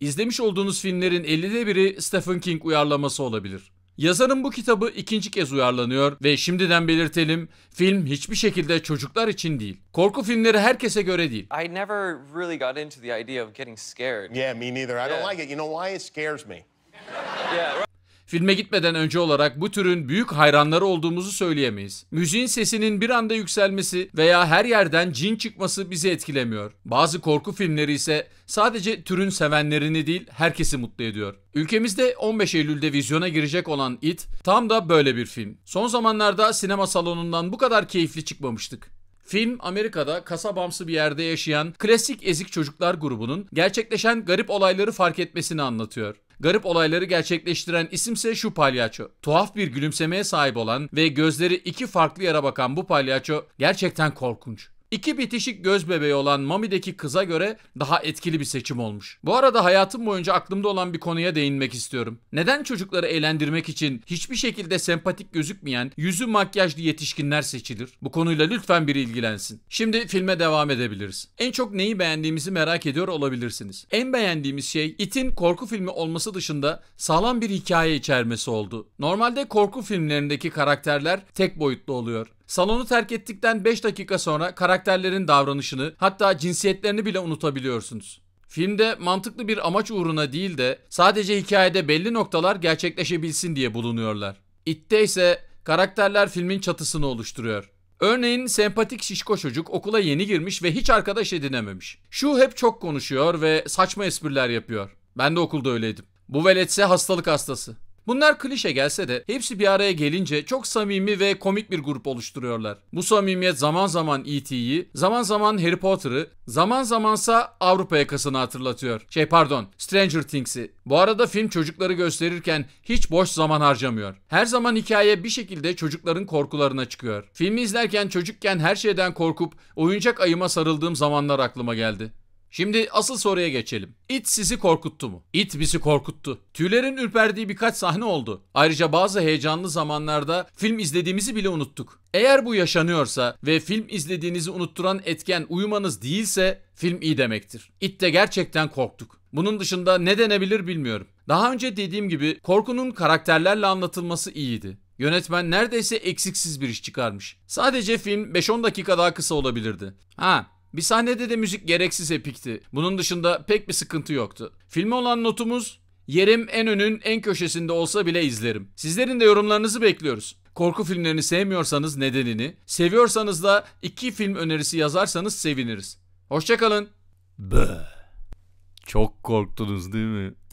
İzlemiş olduğunuz filmlerin 50'de biri Stephen King uyarlaması olabilir. Yazarın bu kitabı ikinci kez uyarlanıyor ve şimdiden belirtelim film hiçbir şekilde çocuklar için değil. Korku filmleri herkese göre değil. I never really got into the idea of getting scared. Yeah, me neither. I don't yeah. like it. You know why? It scares me. yeah. Filme gitmeden önce olarak bu türün büyük hayranları olduğumuzu söyleyemeyiz. Müziğin sesinin bir anda yükselmesi veya her yerden cin çıkması bizi etkilemiyor. Bazı korku filmleri ise sadece türün sevenlerini değil herkesi mutlu ediyor. Ülkemizde 15 Eylül'de vizyona girecek olan It tam da böyle bir film. Son zamanlarda sinema salonundan bu kadar keyifli çıkmamıştık. Film Amerika'da kasabamsı bir yerde yaşayan klasik ezik çocuklar grubunun gerçekleşen garip olayları fark etmesini anlatıyor. Garip olayları gerçekleştiren isimse şu palyaço. Tuhaf bir gülümsemeye sahip olan ve gözleri iki farklı yere bakan bu palyaço gerçekten korkunç. İki bitişik göz bebeği olan Mami'deki kıza göre daha etkili bir seçim olmuş. Bu arada hayatım boyunca aklımda olan bir konuya değinmek istiyorum. Neden çocukları eğlendirmek için hiçbir şekilde sempatik gözükmeyen yüzü makyajlı yetişkinler seçilir? Bu konuyla lütfen biri ilgilensin. Şimdi filme devam edebiliriz. En çok neyi beğendiğimizi merak ediyor olabilirsiniz. En beğendiğimiz şey itin korku filmi olması dışında sağlam bir hikaye içermesi oldu. Normalde korku filmlerindeki karakterler tek boyutlu oluyor. Salonu terk ettikten 5 dakika sonra karakterlerin davranışını hatta cinsiyetlerini bile unutabiliyorsunuz. Filmde mantıklı bir amaç uğruna değil de sadece hikayede belli noktalar gerçekleşebilsin diye bulunuyorlar. İtte ise karakterler filmin çatısını oluşturuyor. Örneğin sempatik şişko çocuk okula yeni girmiş ve hiç arkadaş edinememiş. Şu hep çok konuşuyor ve saçma espriler yapıyor. Ben de okulda öyleydim. Bu velet hastalık hastası. Bunlar klişe gelse de hepsi bir araya gelince çok samimi ve komik bir grup oluşturuyorlar. Bu samimiyet zaman zaman E.T.'yi, zaman zaman Harry Potter'ı, zaman zamansa Avrupa yakasını hatırlatıyor. Şey pardon, Stranger Things'i. Bu arada film çocukları gösterirken hiç boş zaman harcamıyor. Her zaman hikaye bir şekilde çocukların korkularına çıkıyor. Filmi izlerken çocukken her şeyden korkup oyuncak ayıma sarıldığım zamanlar aklıma geldi. Şimdi asıl soruya geçelim. It sizi korkuttu mu? It bizi korkuttu. Tüylerin ürperdiği birkaç sahne oldu. Ayrıca bazı heyecanlı zamanlarda film izlediğimizi bile unuttuk. Eğer bu yaşanıyorsa ve film izlediğinizi unutturan etken uyumanız değilse film iyi demektir. It'te gerçekten korktuk. Bunun dışında ne denebilir bilmiyorum. Daha önce dediğim gibi korkunun karakterlerle anlatılması iyiydi. Yönetmen neredeyse eksiksiz bir iş çıkarmış. Sadece film 5-10 dakika daha kısa olabilirdi. Ha, bir sahnede de müzik gereksiz epikti. Bunun dışında pek bir sıkıntı yoktu. Filme olan notumuz yerim en önün en köşesinde olsa bile izlerim. Sizlerin de yorumlarınızı bekliyoruz. Korku filmlerini sevmiyorsanız nedenini, seviyorsanız da iki film önerisi yazarsanız seviniriz. Hoşçakalın. Bö. Çok korktunuz değil mi?